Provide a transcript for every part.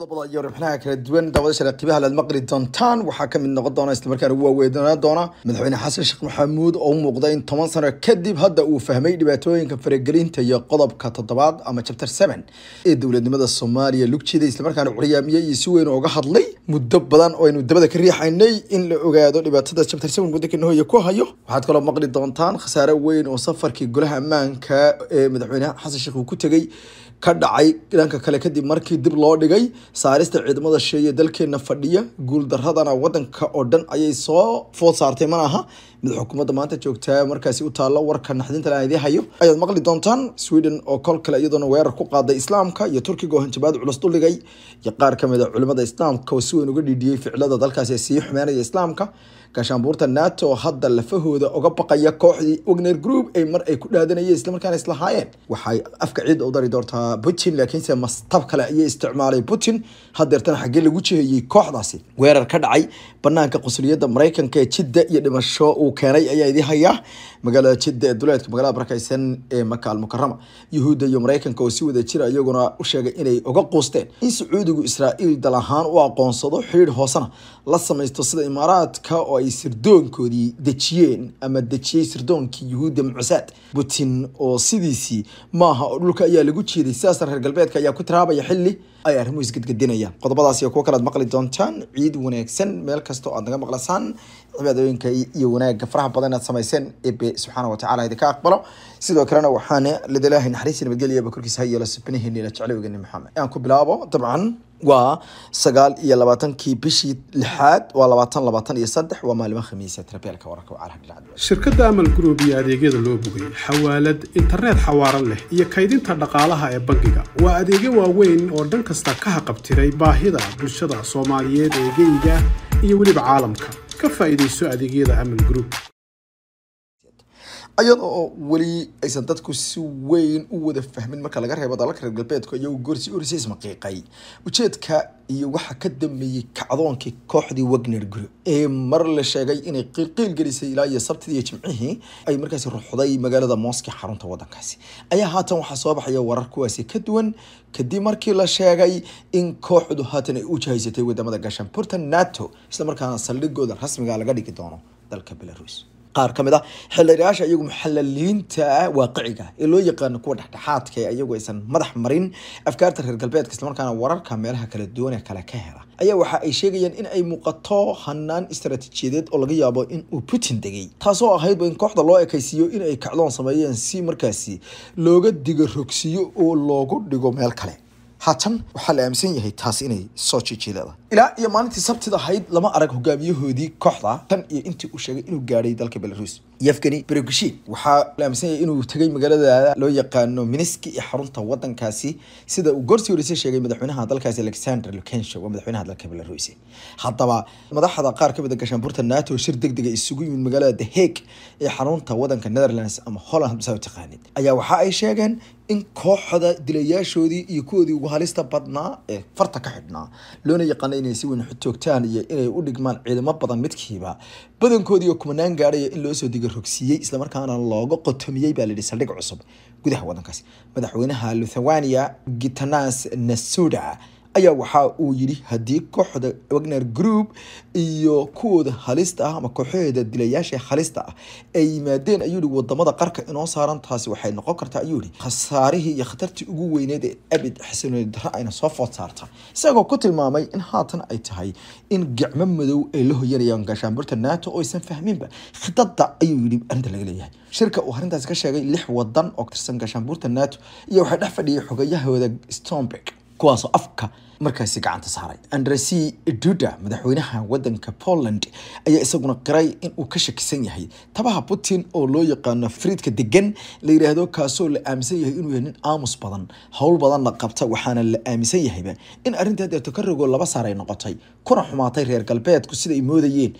iyo warbixinaha kala duwan daawada sharaaqiibaha laad maqli doontaan waxaa ka mid noqon doona islamarkaana ugu waaweynaan doona madaxweyne xasan sheekh maxamuud oo u muuqda in toban sano kadib hadda uu fahmay dhibaatooyinka faragelinta iyo qodobka toddobaad ama chapter seven ee dowladnimada soomaaliya lugjeeda islamarkaana curyaamiyey iyo si weyn uga hadlay muddo badan oo aynu dabada ka riixaynay in la ogaado dhibaatada chapter seven waddanka ku hayo waxaad kaloo maqli doontaan khasaare weyn oo safarkii golaha ammaanka ee madaxweyne xasan sheekh uu ku tegey ka dhacay dhanka kale kadib markii dib loo dhigay saarista ciidamada shisheeye dalkeena fadhiya guuldaradana wadanka oo dhan ayay soo food saartay mana aha mid xukuumadda maanta joogta markaasi u taallo warka naxdintan aan idiin hayo ayaad maqli doontaan sweden oo kol kale iyadoona weerar ku qaaday islaamka iyo turkiga oo hanjabaad culus duligay iyo qaar ka mid a ah culimada islaamka oo si weyn uga dhiidhiyey ficilada dalkaasi sii xumeynaya islaamka gashaanbuurta nato hadda lafahooda uga baqaya kooxdii wagner group ay mar ay ku dhaadanayeen islamarkaana islahaayeen waxay afka ciidda u dari doontaa putin laakiinse mastab kale ayay isticmaalay putin hadeertana xaggee lagu jihayey kooxdaasi weerar ka dhacay banaanka qusuliyadda maraykanka ee jidda iyo dhimasho uu keenay ayaa idii hayaa magaalada jidda ee duleedka magaalada barakaysan ee maka almukarama yuhuudda iyo maraykanka oo si wada jira ah iyaguna u sheegay inay uga quusteen in sacuudigu israa'iil dal ahaan u aqoonsado xidhiir hoosena la samaysto sida imaaraadka oo ay sirdoonkoodii dejiyeen ama dejiyey sirdoonkii yuhuudda mucsaad putin oo sidiisii maaha oo dhulka ayaa lagu jiiday sidaasna reer galbeedka ayaa ku tiraabaya xilli ay arrimuhu isgedgedinayaan qodobadaas iyo kuwo kale ad maqli doontaan ciid wanaagsan meel kasta oo aad naga maqlasaan cibaadooyinka iyo wanaagga faraha badan aad samayseen ebe subxaana wa idinka aqbalo sidoo kalena waxaana lidilaahi naxariisi nabadgelya korkiisa ha yeelo subnaheeni la maxamed aan ku bilaabo dabcan waa sagaal iyo labaatankii bishii lixaad waa labaatan labaatan iyo saddex waa maalimo khamiisa trabeelka wararka shirkadda amal group iyo adeegyada loo bogay xawaalad internet xawaaran leh iyo kaydinta dhaqaalaha ee bangiga waa adeegyo waaweyn oo dhan kasta ka haqabtiray baahida bulshada soomaaliyeed ee geyga iyo weliba caalamka ka faa'iidayso adeegyada amal group ayadoo weli aysan dadku si weyn u wada fahmin marka laga reebo dalalka reer galbeedka iyo goorsi orisa ismaqiiqay ujeedka iyo waxaa ka dambeeyey kacdoonkii kooxdii wagner group ee mar la sheegay inay qiilqiil gelisay ilaa iyo sabtidii iyo jimcihii ay markaasi ruxday magaalada mooska xarunta wadankaasi ayaa haatan waxaa soo baxaya warar kuwaasi ka duwan kadib markii la sheegay in kooxdu haatan ay u jahaysatay wadamada gaashaan burtan nato isla markaana saldhigooda rasmiga laga dhigi doono dalka belarus qaar ka mid ah xildhibayaasha iyagu muxalaliinta ah waaqiciga ee loo yaqaano kuwa dhexdhexaadka ee ah, iyagu aysan madax marin afkaarta reer galbeedka islamarkaana wararka meelaha kala duwan ee kale ka hela ayaa waxa ay sheegayaan in ay muuqato hanaan istaraatiijiyadeed oo laga yaabo in uu putin degay taasoo ahaydba in kooxda loo ekaysiiyo in ay kacdoon sameeyeen si markaasi looga diga rogsiyo oo loogu dhigo meel kale haatan waxaa la aaminsan yahay taas inay soo jijiileeda ilaa iyo maalintii sabtid ahayd lama arag hogaamiyahoodii kooxda tan iyo intii uu sheegay inuu gaadhay dalka belaruus yevgeni berogushin waxaa la aaminsan yahay inuu tegay magaalada loo yaqaano miniski iyo xarunta wadankaasi sida uu goortii horeyse sheegay madaxweynaha dalkaasi alexander lukensho waa madaxweynaha dalka belaruus haddaba madaxda qaar kamid a ah gaashaanbuurta nato shir deg dega ah isugu yimid magaalada the hague ee xarunta wadanka netherlands ama holland saa u ayaa waxa ay sheegeen in kooxda dilayaashoodii iyo kuwoodii ugu halista badnaa ee farta ka xidhnaa loona yaqaanay inay si weyn joogtaan iyo inay u dhigmaan ciidamo badan midkiiba badankoodii oo kumanaan gaadhaya in loosoo diga rogsiiyey islamarkaana looga qotomiyey baa layidhi saldhig cusub gudaha waddankaasi madaxweynaha luthawaniya gitanas nasuda ayaa waxa uu yidhi haddii kooxda wagner group iyo kuwooda halista ah ama kooxaheeda dilayaasha halista ah ay yimaadeen ayuu yihi wadamada qarka inoo saaran taasi waxay noqon kartaa ayuu yihi khasaarihii iyo khatartii ugu weyneed ee abid xasiloonid ayna soo food saarta isagoo ku tilmaamay in haatan ay tahay in gacmo madow ay la hoyanayaan gaashaanburta nato oo fahminba khidada ayuu yidhi arrinta laga leeyahay shirka uu arrintaasi ka sheegay lix wadan oo ka gaashaanbuurta nato iyo waxaa dhex fadhiyay xogayahooda stomberg kuwaasoo afka markaasi gacanta saaray andresi duda madaxweynaha wadanka poland ayaa isaguna qiray in uu ka shakisan yahay tabaha putin oo loo yaqaano friidka degan la yidhaahdo kaasoo la aaminsan yahay inuu yahay nin aamus badan howl badanna qabta waxaana la aaminsan yahayba in arrintii hadeerto ka laba saaray noqotay kuna xumaatay reer galbeedku sida ay moodayeen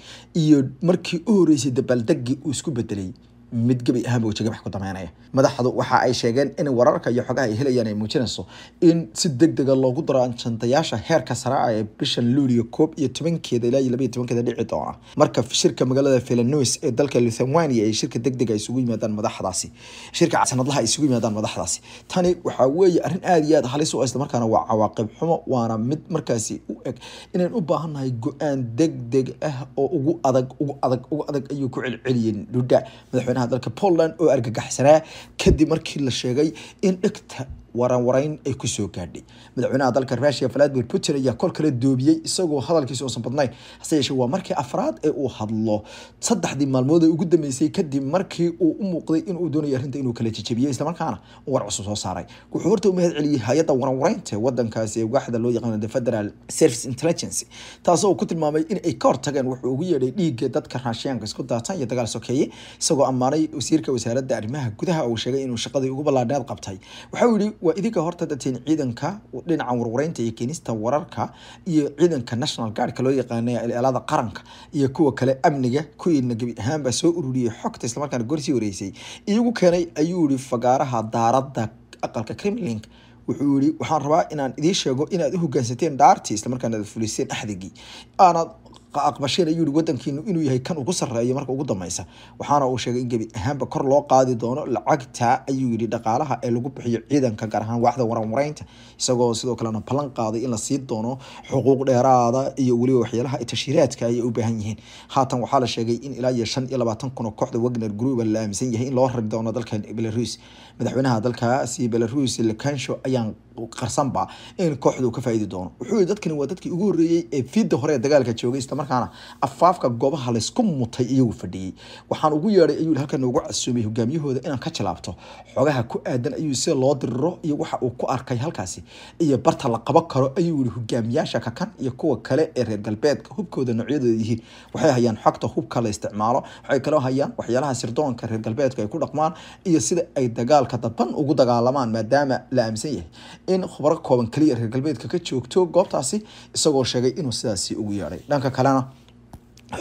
iyo markii u horreysay dabaaldeggii uu isku bedelay mid gebi ahaanba wajiga ku damaynaya madaxdu waxa ay sheegeen in wararka iyo xogaha ay helayaan ay muujinayso in si deg dega ah loogu daro anshantayaasha heerka sare ah ee bisha luulyo koob iyo tobankeeda ilaa iyo labayo tobankeeda dhici doona marka shirka magaalada filanois ee dalka lithuania ay shirka deg dega isugu yimaadaan madaxdaasi shirka sanadlaha isugu yimaadaan madaxdaasi tani waxaa weeye arrin aada iyo aada halis u islamarkaana waa cawaaqib xumo waana mid markaasi u eg inaan u baahannahay go-aan deg deg ah oo ugu adag ugu adag ugu adag ayuu ku celceliyeen dhudha madaxweyne dalka poland oo argagaxsanaa kadib markii la sheegay in dhegta waranwarayn ay kusoo gaadhay madaxweynaha dalka rusia valadimir putin ayaa kol kale doobiyey isagoo hadalkiisa oosan badnayn hase yeeshee waa markii afraad ee uu hadlo saddexdii maalmood ee ugu dambeysay kadib markii uu u muuqday inuu doonaya arrinta inuu kala jejebiyey islamarkaana war cusub soo saaray wuxuu horta u mahad celiyey hay-adda waranwaraynta wadankaasi ee waaxda loo yaqaan the federal service intelligence taasoo ku tilmaamay in ay ka hortageen wuxuu ugu yeedhay dhiigga dadka raashiyaanka isku daatan iyo dagaal sokeeye isagoo ammaanay wasiirka wasaaradda arrimaha gudaha uu sheegay inuu shaqadii ugu ballaadhneed qabtay waxa uu yidhi waa idinka horta dadtiin ciidanka dhinaca warwareynta iyo keenista wararka iyo ciidanka national guardka loo yaqaana eelada qaranka iyo kuwa kale amniga kuwiina gebi ahaanbaa soo ururiyay xogta islamarkaana gorsii wareysay iyagu keenay ayuu yihi fagaaraha daaradda aqalka kremlink wuxuu yii waxaan rabaa inaan idiin sheego inaad u hogaansateen dhaartii islamarkaana ad fuliseen axdigii aanad qaaq bashiir ayuu yihi wadankiinu inuu yahay kan ugu sarreeyo marka ugu dambaysa waxaana uu sheegay in gebi ahaanba kor loo qaadi doono lacagta ayuu yidhi dhaqaalaha ee lagu bixiyo ciidanka gaar ahaan waaxda waranwareynta isagoo sidoo kalena ballan qaaday in la sii doono xuquuq dheeraada iyo weliba waxyaalaha tashiiraadka ayay u baahan yihiin haatan waxaa la sheegay in ilaa iyo shan iyo labaatan kun oo kooxda wagner gruuba la aaminsan yahay in loo rari doono dalka belarus madaxweynaha dalkaasi belarus lekansho ayaan qarsanba in kooxdu ka faa'iidi doono wuxuu yidhi dadkani waa dadkii ugu horreeyey ee fiidda hore ee dagaalka joogay islamarkaana afaafka goobaha laysku mutay iyagu fadhiyey waxaan ugu yeedhay ayuu halkan uga casuumiyey hogaamiyahooda inaan ka jalaabto xogaha ku aadan ayuu sida loo diriro iyo waxa uu ku arkay halkaasi iyo barta la qaban karo ayuu yiri hogaamiyaasha kakan iyo kuwa kale ee reer galbeedka hubkooda noocyadooda yihiin waxay hayaan xogta hubka la isticmaalo waxay kaloo hayaan waxyaalaha sirdoonka reer galbeedka ay ku dhaqmaan iyo sida ay dagaalka daban ugu dagaalamaan maadaama la aaminsan yahay in khubro kooban kaliya reer galbeedka ka joogto goobtaasi isagoo sheegay inuu sidaasi ugu yeedhay dhanka kale yaqaana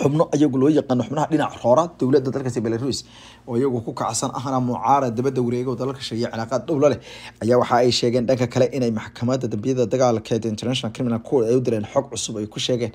xubno ayagu loo yaqaano xubnaha dhinac rooraad dowladda dalkaasi belarus oo iyagu ku kacsan ahna mucaarad dabada wareega oo dalalka sheegiya cilaaqaad dhowla leh ayaa waxa ay sheegeen dhanka kale inay maxkamadda dambiyada dagaalkeed international criminal court ay u direen xog cusub ay ku sheegeen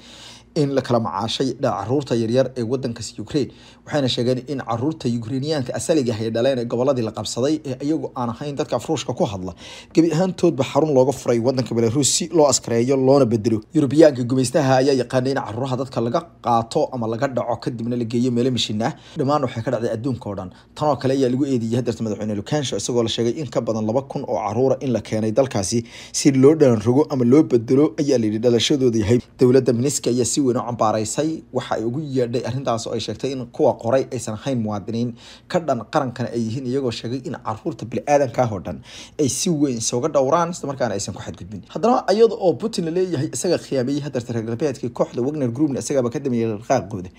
in la kala macaashay caruurta yaryar ee wadankaas ukraine waxayna sheegeen in caruurta ukrainiyaanka asaliga ay ah dhaleen ee goboladii la qabsaday ee iyagu aan ahayn dadka afruushka ku hadla gebi ahaantoodba xarun looga furay wadanka belaruus si loo askareeyo loona bedelo yurubiyaanka gumaystaha ayaa yaqaana in caruuraha dadka laga qaato ama laga dhaco kadibna la geeyo meelo mishin ah dhammaan waxay ka dhacday adduunka oo dhan tan kale ayaa lagu eedeeyay hadeerta madaxweyne lukaansho isagoo la sheegay in ka badan laba kun oo caruura in la keenay dalkaasi si loo dhalan rogo ama loo bedelo ayaa layidhi dhalashadooda yahay dowlada miniska ayaa si weyn u cambaaraysay waxa ay ugu yeedhay arrintaas oo ay sheegtay in kuwa qoray aysan ahayn muwaadiniin ka dhan qarankana ay yihiin iyagoo sheegay in caruurta biniaadankaahoo dhan ay si weyn isooga dhowraan islamarkaana aysan ku xadgudbin haddana iyada oo putin la isaga khiyaameeyey hadarta reer galbeedkii kooxda wagner groupna isagaaba ka dameeyay raqaaqooda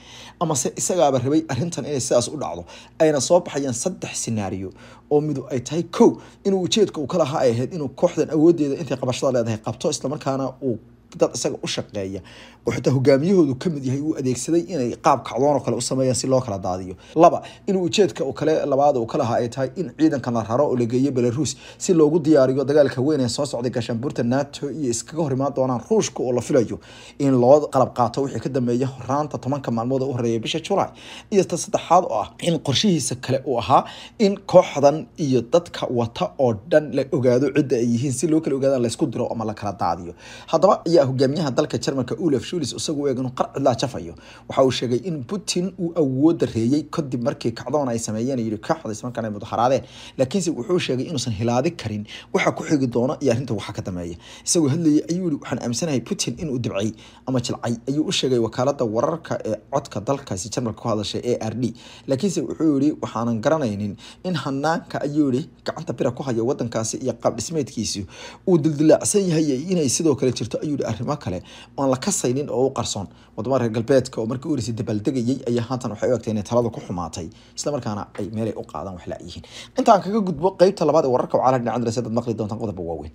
amase isagaaba rabay arrintan inay sidaas u dhacdo ayna soo baxayaan saddex sinaariyo oo midu ay tahay kow inuu ujeedka uu ka lahaa ay ahayd inuu kooxdan awooddeeda intay qabashada leedahay qabto islamarkaana uu dad isaga u shaqeeya oo xitaa hogaamiyahoodu kamid yahay uu adeegsaday inay qaab kacdoon oo kale u sameeyaan si loo kala daadiyo laba in ujeedka kale labaad u kalaha ay tahay in ciidanka la raro oo la geeyo belaruus si loogu diyaariyo dagaalka weyn ee soo socday gaashaanbuurta nato iyo iskaga hor imaan doonaan ruushka oo la filayo in loo qalab qaato wixii ka dambeeya horaanta tobanka maalmood ee u horeeya bisha julaay iyo ta saddexaad oo ah in qorshihiisa kale uu ahaa in kooxdan iyo dadka wata oo dhan la ogaado cidda ay yihiin si loo kala ogaadaan laysku diro ama la kala daadiyo haddaba hogaamiyaha dalka jarmalka ulaf shulis isagoo eeg inuu qarcidlaa jafayo waxa uu sheegay in putin uu awooda reeyey kadib markii kacdoon ay sameeyeen yidhi kooxdaas markaan ay mudaharaadeen laakiinse wuxuu sheegay inuusan hilaadi karin waxa ku xigi doona iyo arrinta waxa ka dameeya isagoo hadlayay ayuu yihi waxaan aaminsanahay putin inuu dibcay ama jilcay ayuu u sheegay wakaalada wararka ee codka dalkaasi jarmalka ku hadashay a r d laakiinse wuxuu yihi waxaanan garanaynin in hanaanka ayuu yihi gacanta bira ku haya wadankaasi iyo qaab dhismeedkiisi uu dildilaacsan yahay inay sidoo kale jirto ayuu iyo arrimo kale aan la saynin oo u qarsoon wadamada reer galbeedka oo markii u horeysay dabaaldegayay ayaa haatan waxay u egtay inay talada ku xumaatay islamarkaana ay meelay u qaadaan wax la-yihiin intaan kaga gudbo qeybta labaad ee wararka oo caalam dhinaca dalase dad maqli doontaan qodobba waaweyn